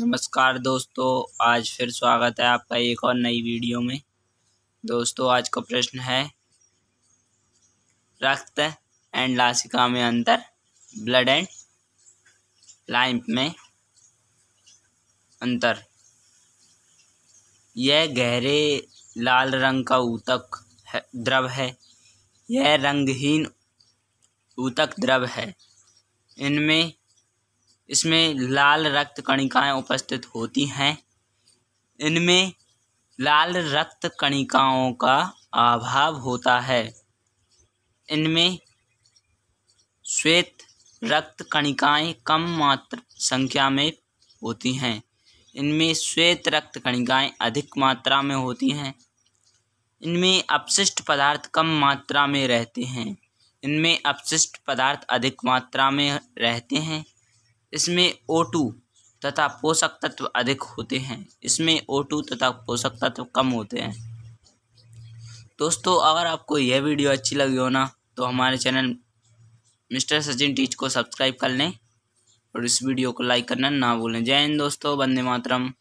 नमस्कार दोस्तों आज फिर स्वागत है आपका एक और नई वीडियो में दोस्तों आज का प्रश्न है रक्त एंड लासिका में अंतर ब्लड एंड लाइम में अंतर यह गहरे लाल रंग का ऊतक है द्रव है यह रंगहीन ऊतक द्रव है इनमें इसमें लाल रक्त कणिकाएं उपस्थित होती हैं इनमें लाल रक्त कणिकाओं का अभाव होता है इनमें श्वेत रक्त कणिकाएं कम मात्र संख्या में होती हैं इनमें श्वेत रक्त कणिकाएं अधिक मात्रा में होती हैं इनमें अपशिष्ट पदार्थ कम मात्रा में रहते हैं इनमें अपशिष्ट पदार्थ अधिक मात्रा में रहते हैं इसमें ओ टू तथा पोषक तत्व अधिक होते हैं इसमें ओ टू तथा पोषक तत्व कम होते हैं दोस्तों अगर आपको यह वीडियो अच्छी लगी हो ना तो हमारे चैनल मिस्टर सचिन टीच को सब्सक्राइब कर लें और इस वीडियो को लाइक करना ना भूलें जय हिंद दोस्तों वंदे मातरम